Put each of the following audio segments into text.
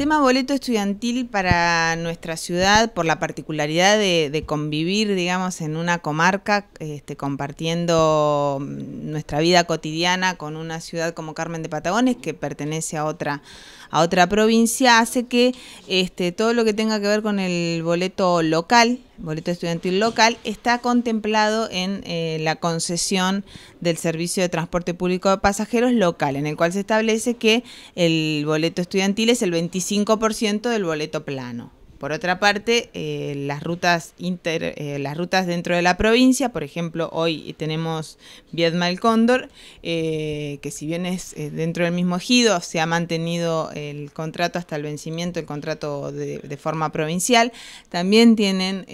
tema boleto estudiantil para nuestra ciudad, por la particularidad de, convivir, digamos, en una comarca, este, compartiendo mm, nuestra vida cotidiana con una ciudad como Carmen de Patagones, que pertenece a otra, a otra provincia, hace que este, todo lo que tenga que ver con el boleto local, boleto estudiantil local, está contemplado en eh, la concesión del servicio de transporte público de pasajeros local, en el cual se establece que el boleto estudiantil es el 25% del boleto plano. Por otra parte, eh, las, rutas inter, eh, las rutas dentro de la provincia, por ejemplo, hoy tenemos Viedma el Cóndor, eh, que si bien es dentro del mismo ejido, se ha mantenido el contrato hasta el vencimiento, el contrato de, forma provincial. También tienen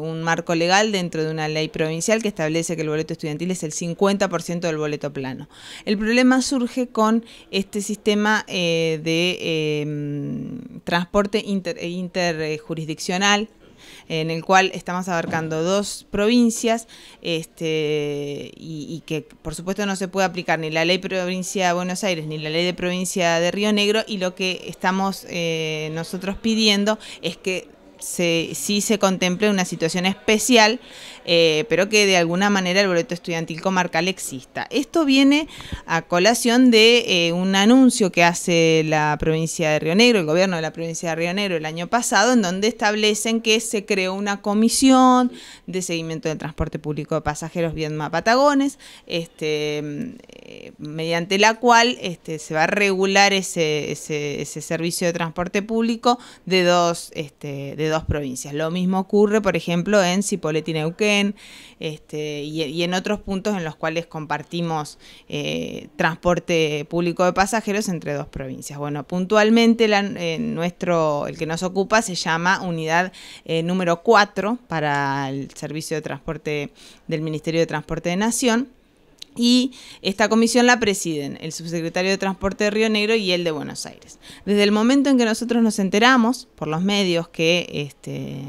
un marco legal dentro de una ley provincial que establece que el boleto estudiantil es el 50% del boleto plano. El problema surge con este sistema de em, transporte inter... inter eh, jurisdiccional en el cual estamos abarcando dos provincias este, y, que por supuesto no se puede aplicar ni la ley provincia de Buenos Aires ni la ley de provincia de Río Negro y lo que estamos eh, nosotros pidiendo es que se, sí se contemple una situación especial, eh, pero que de alguna manera el boleto estudiantil comarcal exista. Esto viene a colación de eh, un anuncio que hace la provincia de Río Negro, el gobierno de la provincia de Río Negro el año pasado, en donde establecen que se creó una comisión de seguimiento del transporte público de pasajeros Viedma Patagones. Este, eh, mediante la cual este, se va a regular ese, servicio de transporte público de dos, este, de dos provincias. Lo mismo ocurre, por ejemplo, en Cipolletti Neuquén este, y, en otros puntos en los cuales compartimos eh, transporte público de pasajeros entre dos provincias. Bueno, puntualmente eh, nuestro, el que nos ocupa se llama unidad número 4 para el servicio de transporte del Ministerio de Transporte de Nación y esta comisión la presiden el subsecretario de Transporte de Río Negro y el de Buenos Aires. Desde el momento en que nosotros nos enteramos, por los medios que, este,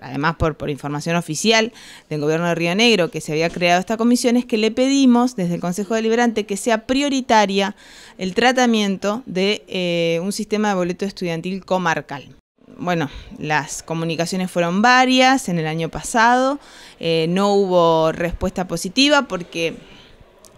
además por, información oficial del gobierno de Río Negro, que se había creado esta comisión, es que le pedimos desde el Consejo Deliberante que sea prioritaria el tratamiento de eh, un sistema de boleto estudiantil comarcal bueno, las comunicaciones fueron varias en el año pasado, eh, no hubo respuesta positiva porque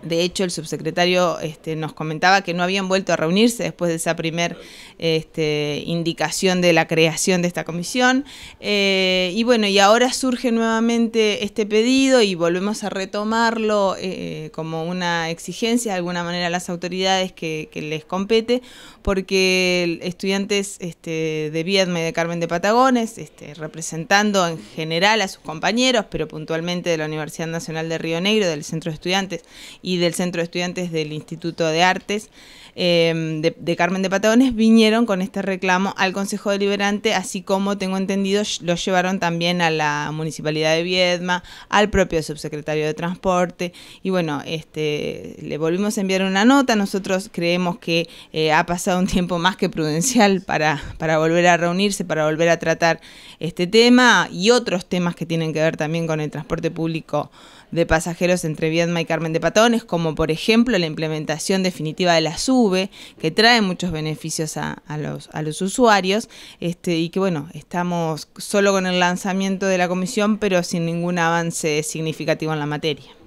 de hecho, el subsecretario este, nos comentaba que no habían vuelto a reunirse después de esa primera este, indicación de la creación de esta comisión. Eh, y bueno, y ahora surge nuevamente este pedido y volvemos a retomarlo eh, como una exigencia de alguna manera a las autoridades que, les compete, porque estudiantes este, de Viedma y de Carmen de Patagones, representando en general a sus compañeros, pero puntualmente de la Universidad Nacional de Río Negro, del Centro de Estudiantes y y del Centro de Estudiantes del Instituto de Artes em, de, Carmen de Patagones vinieron con este reclamo al Consejo Deliberante, así como, tengo entendido, lo llevaron también a la Municipalidad de Viedma, al propio subsecretario de Transporte, y bueno, este, le volvimos a enviar una nota, nosotros creemos que eh, ha pasado un tiempo más que prudencial para, para volver a reunirse, para volver a tratar este tema y otros temas que tienen que ver también con el transporte público de pasajeros entre Viedma y Carmen de Patagones, como por ejemplo la implementación definitiva de la SUBE, que trae muchos beneficios a, los, a los usuarios, este, y que bueno, estamos solo con el lanzamiento de la comisión, pero sin ningún avance significativo en la materia.